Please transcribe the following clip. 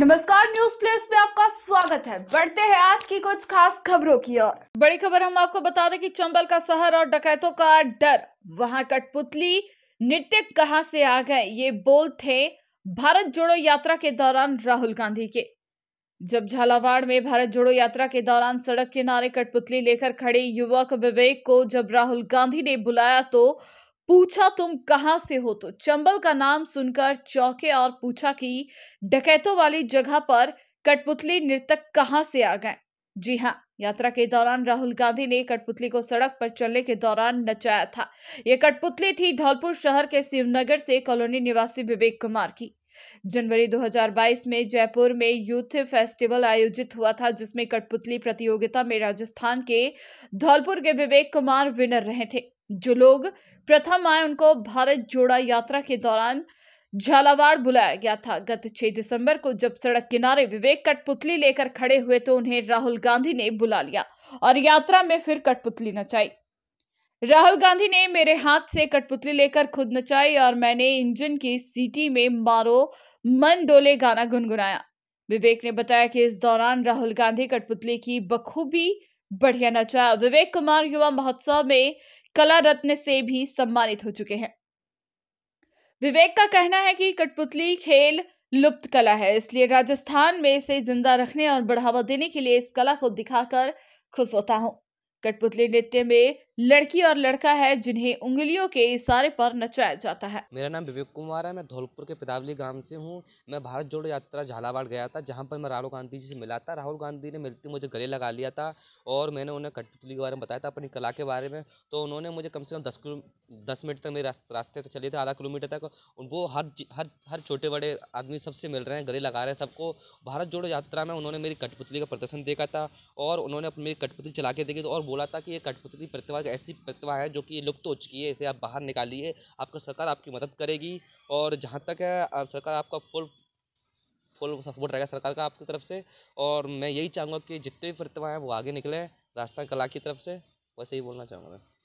नमस्कार news place में आपका स्वागत है बढ़ते हैं आज की कुछ खास खबरों की ओर बड़ी खबर हम आपको बता दें कि चंबल का शहर और डकैतों का डर वहां कठपुतली नृत्य कहां से आ गए ये बोल थे भारत जोड़ो यात्रा के दौरान राहुल गांधी के जब झालावाड़ में भारत जोड़ो यात्रा के दौरान सड़क किनारे कठपुतली लेकर खड़े युवक विवेक को जब राहुल गांधी ने बुलाया तो पूछा तुम कहाँ से हो तो चंबल का नाम सुनकर चौके और पूछा कि डकैतों वाली जगह पर कठपुतली नृतक कहाँ से आ गए जी हाँ यात्रा के दौरान राहुल गांधी ने कठपुतली को सड़क पर चलने के दौरान नचाया था ये कठपुतली थी धौलपुर शहर के शिवनगर से कॉलोनी निवासी विवेक कुमार की जनवरी 2022 में जयपुर में यूथ फेस्टिवल आयोजित हुआ था जिसमें कठपुतली प्रतियोगिता में राजस्थान के धौलपुर के विवेक कुमार विनर रहे थे जो लोग प्रथम आए उनको भारत जोड़ा यात्रा के दौरान झालावाड़ बुलाया गया था गत 6 दिसंबर को जब सड़क किनारे विवेक कठपुतली लेकर खड़े हुए तो उन्हें राहुल गांधी ने बुला लिया और यात्रा में फिर कठपुतली नचाई राहुल गांधी ने मेरे हाथ से कठपुतली लेकर खुद नचाई और मैंने इंजन की सीटी में मारो मन डोले गाना गुनगुनाया विवेक ने बताया कि इस दौरान राहुल गांधी कठपुतली की बखूबी बढ़िया नचाया विवेक कुमार युवा महोत्सव में कला रत्न से भी सम्मानित हो चुके हैं विवेक का कहना है कि कठपुतली खेल लुप्त कला है इसलिए राजस्थान में इसे जिंदा रखने और बढ़ावा देने के लिए इस कला को दिखाकर खुश होता हूँ कठपुतली नृत्य में लड़की और लड़का है जिन्हें उंगलियों के इशारे पर नचाया जाता है मेरा नाम विवेक कुमार है मैं धौलपुर के पिदावली गांव से हूँ मैं भारत जोड़ो यात्रा झालावाड़ गया था जहाँ पर मैं राहुल गांधी जी से मिला था राहुल गांधी ने मिलते मुझे गले लगा लिया था और मैंने उन्हें कठपुतली के बारे में बताया था अपनी कला के बारे में तो उन्होंने मुझे कम से कम दस किलो दस मिनट तक मेरे रास्ते से चले थे आधा किलोमीटर तक वो हर हर हर छोटे बड़े आदमी सबसे मिल रहे हैं गले लगा रहे हैं सबको भारत जोड़ो यात्रा में उन्होंने मेरी कठपुतली का प्रदर्शन देखा था और उन्होंने अपनी मेरी कठपुतली चला के देखी और बोला था कि ये कठपुतली प्रतिभा ऐसी प्रतिभा है जो कि लुप्त हो चुकी है इसे आप बाहर निकालिए आपको सरकार आपकी मदद करेगी और जहाँ तक है सरकार आपका फुल फुल सपोर्ट रहेगा सरकार का आपकी तरफ से और मैं यही चाहूँगा कि जितने भी प्रतिभा हैं वो आगे निकलें राजस्थान कला की तरफ से वैसे ही बोलना चाहूँगा मैं